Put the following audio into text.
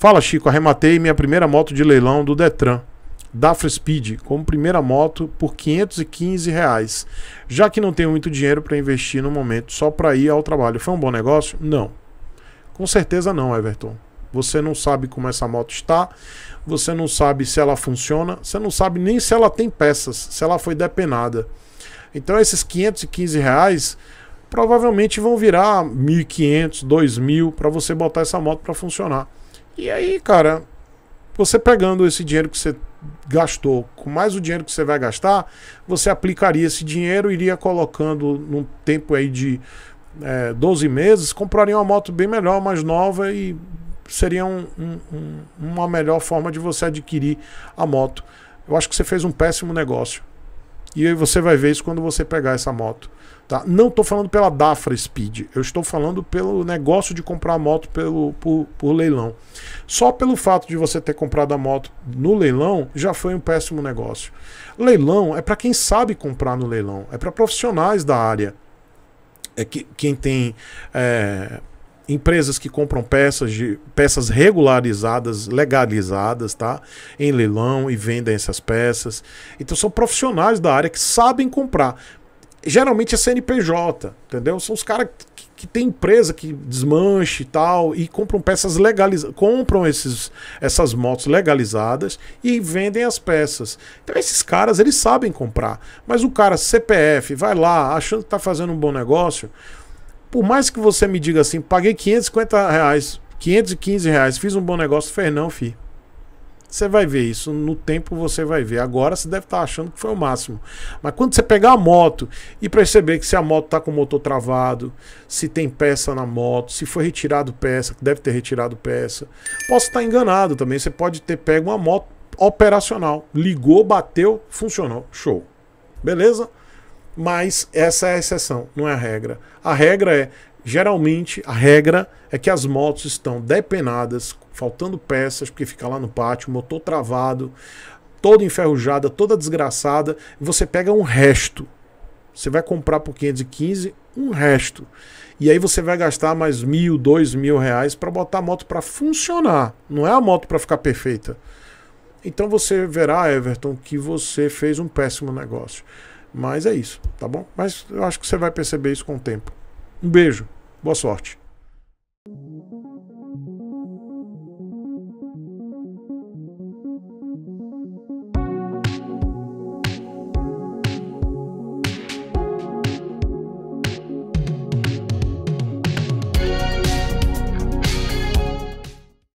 Fala Chico, arrematei minha primeira moto de leilão do Detran. da Speed como primeira moto por 515 reais, já que não tenho muito dinheiro para investir no momento só para ir ao trabalho. Foi um bom negócio? Não. Com certeza não, Everton. Você não sabe como essa moto está, você não sabe se ela funciona, você não sabe nem se ela tem peças, se ela foi depenada. Então esses 515 reais provavelmente vão virar 1.500, 2.000 para você botar essa moto para funcionar. E aí, cara, você pegando esse dinheiro que você gastou, com mais o dinheiro que você vai gastar, você aplicaria esse dinheiro, iria colocando num tempo aí de é, 12 meses, compraria uma moto bem melhor, mais nova e seria um, um, uma melhor forma de você adquirir a moto. Eu acho que você fez um péssimo negócio. E aí você vai ver isso quando você pegar essa moto. Tá? Não estou falando pela Dafra Speed, eu estou falando pelo negócio de comprar a moto pelo, por, por, leilão. Só pelo fato de você ter comprado a moto no leilão já foi um péssimo negócio. Leilão é para quem sabe comprar no leilão, é para profissionais da área. É que, quem tem é, empresas que compram peças de peças regularizadas, legalizadas, tá? Em leilão e vendem essas peças. Então são profissionais da área que sabem comprar. Geralmente é CNPJ, entendeu? São os caras que, que tem empresa que desmanche e tal e compram peças legalizadas, compram esses, essas motos legalizadas e vendem as peças. Então esses caras eles sabem comprar, mas o cara CPF vai lá achando que tá fazendo um bom negócio, por mais que você me diga assim, paguei 550 reais, 515 reais, fiz um bom negócio, fez não, fi. Você vai ver isso, no tempo você vai ver. Agora você deve estar tá achando que foi o máximo. Mas quando você pegar a moto e perceber que se a moto está com o motor travado, se tem peça na moto, se foi retirado peça, que deve ter retirado peça. Posso estar tá enganado também, você pode ter pego uma moto operacional. Ligou, bateu, funcionou. Show. Beleza? Mas essa é a exceção, não é a regra. A regra é, geralmente, a regra é que as motos estão depenadas, faltando peças, porque fica lá no pátio, motor travado, toda enferrujada, toda desgraçada. Você pega um resto. Você vai comprar por 515 um resto. E aí você vai gastar mais mil, dois mil reais para botar a moto para funcionar. Não é a moto para ficar perfeita. Então você verá, Everton, que você fez um péssimo negócio. Mas é isso, tá bom? Mas eu acho que você vai perceber isso com o tempo. Um beijo, boa sorte.